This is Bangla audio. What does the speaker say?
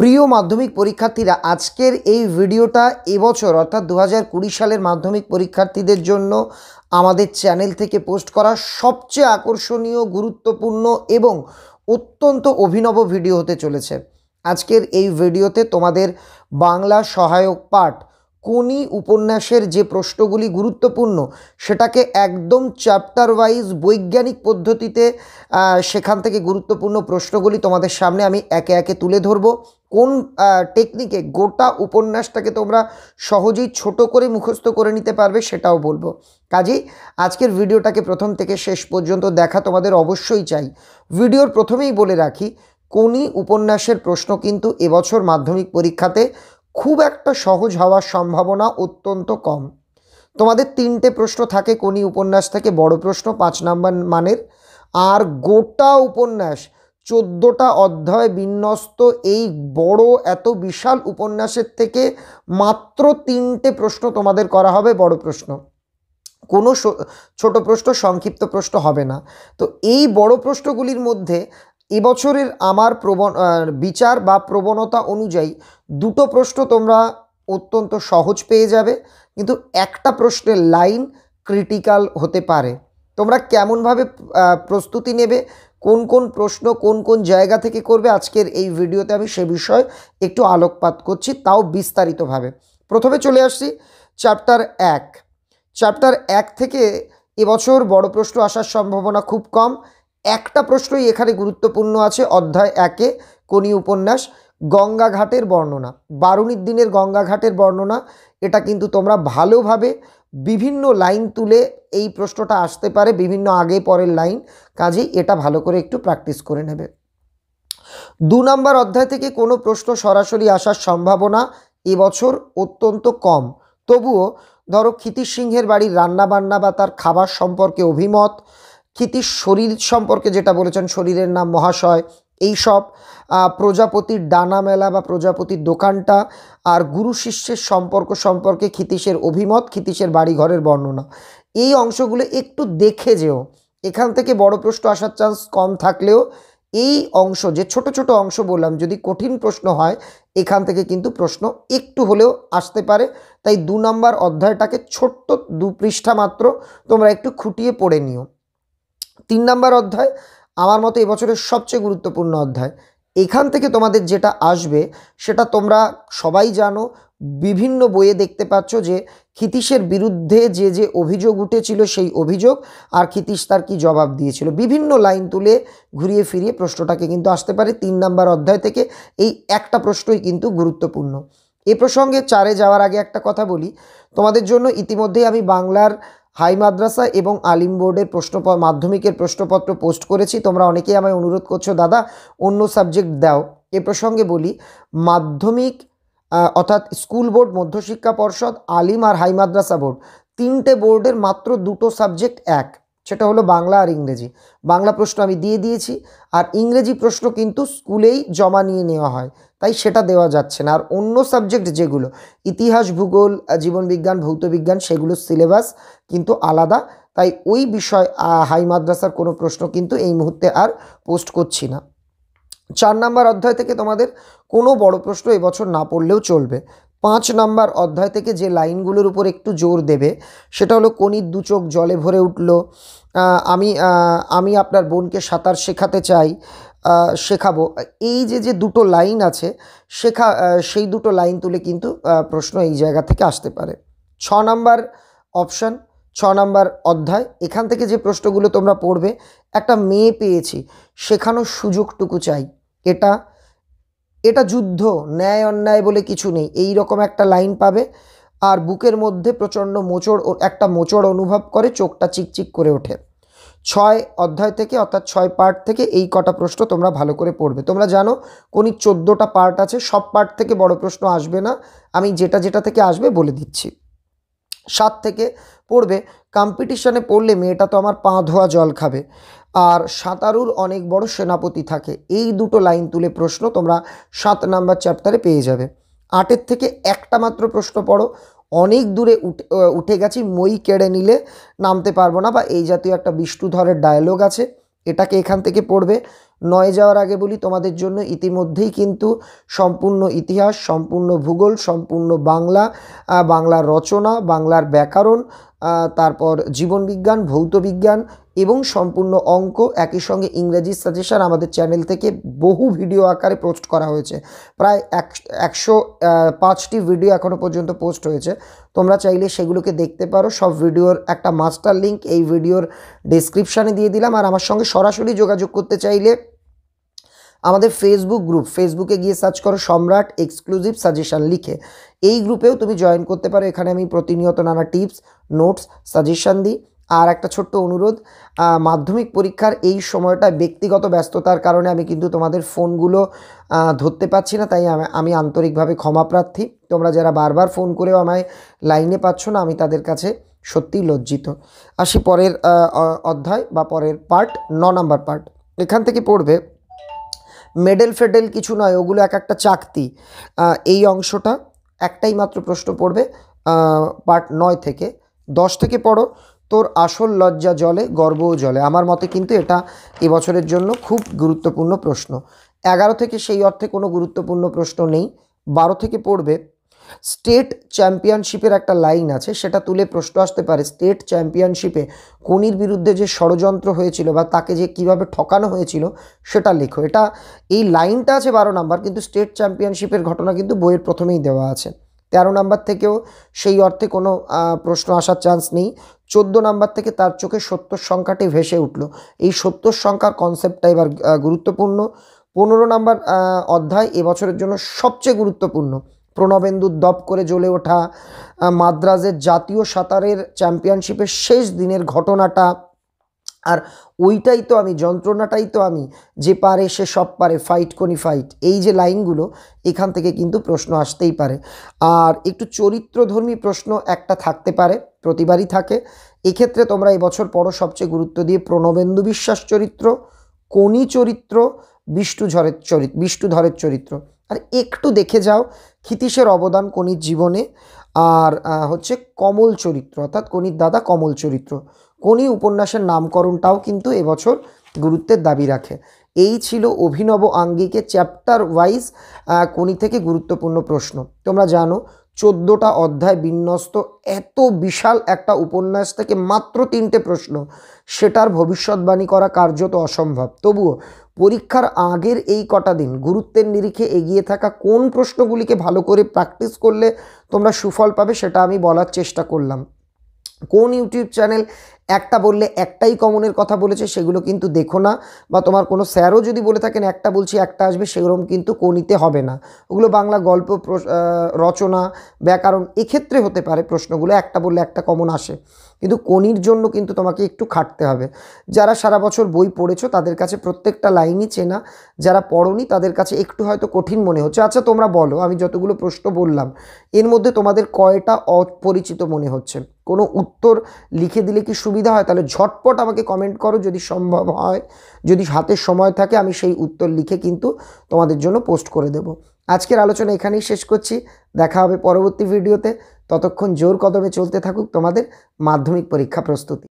প্রিয় মাধ্যমিক পরীক্ষার্থীরা আজকের এই ভিডিওটা এবছর অর্থাৎ দু হাজার সালের মাধ্যমিক পরীক্ষার্থীদের জন্য আমাদের চ্যানেল থেকে পোস্ট করা সবচেয়ে আকর্ষণীয় গুরুত্বপূর্ণ এবং অত্যন্ত অভিনব ভিডিও হতে চলেছে আজকের এই ভিডিওতে তোমাদের বাংলা সহায়ক পাঠ কোনি উপন্যাসের যে প্রশ্নগুলি গুরুত্বপূর্ণ সেটাকে একদম চ্যাপ্টার ওয়াইজ বৈজ্ঞানিক পদ্ধতিতে সেখান থেকে গুরুত্বপূর্ণ প্রশ্নগুলি তোমাদের সামনে আমি একে একে তুলে ধরব কোন টেকনিকে গোটা উপন্যাসটাকে তোমরা সহজেই ছোট করে মুখস্থ করে নিতে পারবে সেটাও বলবো কাজেই আজকের ভিডিওটাকে প্রথম থেকে শেষ পর্যন্ত দেখা তোমাদের অবশ্যই চাই ভিডিওর প্রথমেই বলে রাখি কোনি উপন্যাসের প্রশ্ন কিন্তু এবছর মাধ্যমিক পরীক্ষাতে খুব একটা সহজ হওয়ার সম্ভাবনা অত্যন্ত কম তোমাদের তিনটে প্রশ্ন থাকে কোনি উপন্যাস থেকে বড় প্রশ্ন পাঁচ নাম্বার মানের আর গোটা উপন্যাস চোদ্দোটা অধ্যায় বিন্যস্ত এই বড় এত বিশাল উপন্যাসের থেকে মাত্র তিনটে প্রশ্ন তোমাদের করা হবে বড় প্রশ্ন কোনো ছোট প্রশ্ন সংক্ষিপ্ত প্রশ্ন হবে না তো এই বড় প্রশ্নগুলির মধ্যে এবছরের আমার প্রবণ বিচার বা প্রবণতা অনুযায়ী দুটো প্রশ্ন তোমরা অত্যন্ত সহজ পেয়ে যাবে কিন্তু একটা প্রশ্নের লাইন ক্রিটিক্যাল হতে পারে তোমরা কেমনভাবে প্রস্তুতি নেবে কোন কোন প্রশ্ন কোন কোন জায়গা থেকে করবে আজকের এই ভিডিওতে আমি সে বিষয়ে একটু আলোকপাত করছি তাও বিস্তারিতভাবে প্রথমে চলে আসছি চ্যাপ্টার এক চ্যাপ্টার এক থেকে এবছর বড় প্রশ্ন আসার সম্ভাবনা খুব কম একটা প্রশ্নই এখানে গুরুত্বপূর্ণ আছে অধ্যায় একে কোনি উপন্যাস গঙ্গাঘাটের বর্ণনা বারুণীর দিনের গঙ্গাঘাটের বর্ণনা এটা কিন্তু তোমরা ভালোভাবে বিভিন্ন লাইন তুলে এই প্রশ্নটা আসতে পারে বিভিন্ন আগে পরের লাইন কাজেই এটা ভালো করে একটু প্র্যাকটিস করে নেবে দু নম্বর অধ্যায় থেকে কোনো প্রশ্ন সরাসরি আসার সম্ভাবনা এবছর অত্যন্ত কম তবুও ধরো ক্ষিতির সিংহের বাড়ির রান্নাবান্না বা তার খাবার সম্পর্কে অভিমত ক্ষিতির শরীর সম্পর্কে যেটা বলেছেন শরীরের নাম মহাশয় এইসব প্রজাপতির ডানা মেলা বা প্রজাপতির দোকানটা আর গুরু শিষ্যের সম্পর্ক সম্পর্কে ক্ষিতিশের অভিমত ক্ষিতিশের বাড়িঘরের বর্ণনা এই অংশগুলো একটু দেখে যেও এখান থেকে বড় প্রশ্ন আসার চান্স কম থাকলেও এই অংশ যে ছোট ছোট অংশ বললাম যদি কঠিন প্রশ্ন হয় এখান থেকে কিন্তু প্রশ্ন একটু হলেও আসতে পারে তাই দু নম্বর অধ্যায়টাকে ছোট্ট দু পৃষ্ঠা মাত্র তোমরা একটু খুঁটিয়ে পড়ে নিও তিন নাম্বার অধ্যায় আমার মতো এবছরের সবচেয়ে গুরুত্বপূর্ণ অধ্যায় এখান থেকে তোমাদের যেটা আসবে সেটা তোমরা সবাই জানো বিভিন্ন বইয়ে দেখতে পাচ্ছ যে ক্ষিতীশের বিরুদ্ধে যে যে অভিযোগ উঠেছিল সেই অভিযোগ আর ক্ষিতীশ তার কি জবাব দিয়েছিল বিভিন্ন লাইন তুলে ঘুরিয়ে ফিরিয়ে প্রশ্নটাকে কিন্তু আসতে পারে তিন নাম্বার অধ্যায় থেকে এই একটা প্রশ্নই কিন্তু গুরুত্বপূর্ণ এ প্রসঙ্গে চারে যাওয়ার আগে একটা কথা বলি তোমাদের জন্য ইতিমধ্যেই আমি বাংলার হাই মাদ্রাসা এবং আলিম বোর্ডের প্রশ্ন মাধ্যমিকের প্রশ্নপত্র পোস্ট করেছি তোমরা অনেকেই আমায় অনুরোধ করছো দাদা অন্য সাবজেক্ট দাও এ প্রসঙ্গে বলি মাধ্যমিক অর্থাৎ স্কুল বোর্ড মধ্যশিক্ষা পর্ষদ আলিম আর হাই মাদ্রাসা বোর্ড তিনটে বোর্ডের মাত্র দুটো সাবজেক্ট এক সেটা হলো বাংলা আর ইংরেজি বাংলা প্রশ্ন আমি দিয়ে দিয়েছি আর ইংরেজি প্রশ্ন কিন্তু স্কুলেই জমা নিয়ে নেওয়া হয় তাই সেটা দেওয়া যাচ্ছে না আর অন্য সাবজেক্ট যেগুলো ইতিহাস ভূগোল জীবনবিজ্ঞান ভৌতবিজ্ঞান সেগুলোর সিলেবাস কিন্তু আলাদা তাই ওই বিষয় হাই মাদ্রাসার কোনো প্রশ্ন কিন্তু এই মুহূর্তে আর পোস্ট করছি না চার নাম্বার অধ্যায় থেকে তোমাদের কোনো বড় প্রশ্ন এবছর না পড়লেও চলবে পাঁচ নাম্বার অধ্যায় থেকে যে লাইনগুলোর উপর একটু জোর দেবে সেটা হলো কণির দু চোখ জলে ভরে উঠল আমি আমি আপনার বোনকে সাঁতার শেখাতে চাই শেখাবো এই যে যে দুটো লাইন আছে শেখা সেই দুটো লাইন তুলে কিন্তু প্রশ্ন এই জায়গা থেকে আসতে পারে ছ নাম্বার অপশান ছ নাম্বার অধ্যায় এখান থেকে যে প্রশ্নগুলো তোমরা পড়বে একটা মেয়ে পেয়েছি শেখানোর সুযোগটুকু চাই এটা এটা যুদ্ধ ন্যায় অন্যায় বলে কিছু নেই এই রকম একটা লাইন পাবে আর বুকের মধ্যে প্রচণ্ড মোচড় একটা মোচড় অনুভব করে চোখটা চিকচিক করে ওঠে ছয় অধ্যায় থেকে অর্থাৎ ছয় পার্ট থেকে এই কটা প্রশ্ন তোমরা ভালো করে পড়বে তোমরা জানো কোনি চোদ্দোটা পার্ট আছে সব পার্ট থেকে বড় প্রশ্ন আসবে না আমি যেটা যেটা থেকে আসবে বলে দিচ্ছি সাত থেকে পড়বে কম্পিটিশনে পড়লে মেয়েটা তো আমার পা ধোয়া জল খাবে আর সাঁতারুর অনেক বড় সেনাপতি থাকে এই দুটো লাইন তুলে প্রশ্ন তোমরা সাত নাম্বার চ্যাপ্টারে পেয়ে যাবে আটের থেকে একটা মাত্র প্রশ্ন পড়ো অনেক দূরে উঠে গেছি মই কেড়ে নিলে নামতে পারবো না বা এই জাতীয় একটা বিষ্ণুধরের ডায়লগ আছে এটাকে এখান থেকে পড়বে নয় যাওয়ার আগে বলি তোমাদের জন্য ইতিমধ্যেই কিন্তু সম্পূর্ণ ইতিহাস সম্পূর্ণ ভূগোল সম্পূর্ণ বাংলা বাংলার রচনা বাংলার ব্যাকরণ তারপর জীবনবিজ্ঞান ভৌতবিজ্ঞান এবং সম্পূর্ণ অঙ্ক একই সঙ্গে ইংরেজি সাজেশান আমাদের চ্যানেল থেকে বহু ভিডিও আকারে পোস্ট করা হয়েছে প্রায় একশো পাঁচটি ভিডিও এখনও পর্যন্ত পোস্ট হয়েছে তোমরা চাইলে সেগুলোকে দেখতে পারো সব ভিডিওর একটা মাস্টার লিঙ্ক এই ভিডিওর ডিসক্রিপশানে দিয়ে দিলাম আর আমার সঙ্গে সরাসরি যোগাযোগ করতে চাইলে আমাদের ফেসবুক গ্রুপ ফেসবুকে গিয়ে সার্চ করো সম্রাট এক্সক্লুসিভ সাজেশান লিখে এই গ্রুপেও তুমি জয়েন করতে পারো এখানে আমি প্রতিনিয়ত নানা টিপস নোটস সাজেশান দিই আর একটা ছোট্ট অনুরোধ মাধ্যমিক পরীক্ষার এই সময়টা ব্যক্তিগত ব্যস্ততার কারণে আমি কিন্তু তোমাদের ফোনগুলো ধরতে পারছি না তাই আমি আন্তরিকভাবে ক্ষমা প্রার্থী তোমরা যারা বারবার ফোন করেও আমায় লাইনে পাচ্ছ না আমি তাদের কাছে সত্যিই লজ্জিত আসি পরের অধ্যায় বা পরের পার্ট ন নাম্বার পার্ট এখান থেকে পড়বে মেডেল ফেডেল কিছু নয় ওগুলো এক একটা চাকতি এই অংশটা একটাই মাত্র প্রশ্ন পড়বে পার্ট নয় থেকে দশ থেকে পড়ো তোর আসল লজ্জা জলে গর্বও জলে আমার মতে কিন্তু এটা এবছরের জন্য খুব গুরুত্বপূর্ণ প্রশ্ন এগারো থেকে সেই অর্থে কোনো গুরুত্বপূর্ণ প্রশ্ন নেই বারো থেকে পড়বে স্টেট চ্যাম্পিয়নশিপের একটা লাইন আছে সেটা তুলে প্রশ্ন আসতে পারে স্টেট চ্যাম্পিয়নশিপে কোনির বিরুদ্ধে যে ষড়যন্ত্র হয়েছিল বা তাকে যে কিভাবে ঠকানো হয়েছিল সেটা লেখো এটা এই লাইনটা আছে বারো নাম্বার কিন্তু স্টেট চ্যাম্পিয়নশিপের ঘটনা কিন্তু বইয়ের প্রথমেই দেওয়া আছে তেরো নাম্বার থেকেও সেই অর্থে কোনো প্রশ্ন আসার চান্স নেই চোদ্দ নাম্বার থেকে তার চোখে সত্তর সংখ্যাটি ভেসে উঠল এই সত্তর সংখ্যার কনসেপ্টটা এবার গুরুত্বপূর্ণ পনেরো নাম্বার অধ্যায় এবছরের জন্য সবচেয়ে গুরুত্বপূর্ণ প্রণবেন্দুর দপ করে জ্বলে ওঠা মাদ্রাজের জাতীয় সাঁতারের চ্যাম্পিয়নশিপের শেষ দিনের ঘটনাটা আর ওইটাই তো আমি যন্ত্রণাটাই তো আমি যে পারে সে সব পারে ফাইট কোনি ফাইট এই যে লাইনগুলো এখান থেকে কিন্তু প্রশ্ন আসতেই পারে আর একটু চরিত্রধর্মী প্রশ্ন একটা থাকতে পারে প্রতিবারই থাকে এক্ষেত্রে তোমরা এবছর পরও সবচেয়ে গুরুত্ব দিয়ে প্রণবেন্দু বিশ্বাস চরিত্র কোনি চরিত্র বিষ্ণু ঝড়ের চরিত্র বিষ্ণুধরের ধরের চরিত্র আর একটু দেখে যাও ক্ষিতীশের অবদান কোনির জীবনে আর হচ্ছে কমল চরিত্র অর্থাৎ কনির দাদা কমল চরিত্র কনি উপন্যাসের নামকরণটাও কিন্তু এবছর গুরুত্বের দাবি রাখে এই ছিল অভিনব আঙ্গিকে চ্যাপ্টার ওয়াইজ কোনি থেকে গুরুত্বপূর্ণ প্রশ্ন তোমরা জানো চোদ্দোটা অধ্যায় বিন্যস্ত এত বিশাল একটা উপন্যাস থেকে মাত্র তিনটে প্রশ্ন সেটার ভবিষ্যৎবাণী করা কার্যত অসম্ভব তবুও পরীক্ষার আগের এই কটা দিন গুরুত্বের নিরিখে এগিয়ে থাকা কোন প্রশ্নগুলিকে ভালো করে প্র্যাকটিস করলে তোমরা সুফল পাবে সেটা আমি বলার চেষ্টা করলাম কোন ইউটিউব চ্যানেল একটা বললে একটাই কমনের কথা বলেছে সেগুলো কিন্তু দেখো না বা তোমার কোনো স্যারও যদি বলে থাকেন একটা বলছি একটা আসবে সেরকম কিন্তু কোনিতে হবে না ওগুলো বাংলা গল্প রচনা ব্যাকরণ এক্ষেত্রে হতে পারে প্রশ্নগুলো একটা বললে একটা কমন আসে কিন্তু কোনির জন্য কিন্তু তোমাকে একটু খাটতে হবে যারা সারা বছর বই পড়েছো তাদের কাছে প্রত্যেকটা লাইনই চেনা যারা পড়নি তাদের কাছে একটু হয়তো কঠিন মনে হচ্ছে আচ্ছা তোমরা বলো আমি যতগুলো প্রশ্ন বললাম এর মধ্যে তোমাদের কয়টা অপরিচিত মনে হচ্ছে কোনো উত্তর লিখে দিলে কি সুবিধা সুবিধা হয় তাহলে ঝটপট আমাকে কমেন্ট করো যদি সম্ভব হয় যদি হাতের সময় থাকে আমি সেই উত্তর লিখে কিন্তু তোমাদের জন্য পোস্ট করে দেব আজকের আলোচনা এখানেই শেষ করছি দেখা হবে পরবর্তী ভিডিওতে ততক্ষণ জোর কদমে চলতে থাকুক তোমাদের মাধ্যমিক পরীক্ষা প্রস্তুতি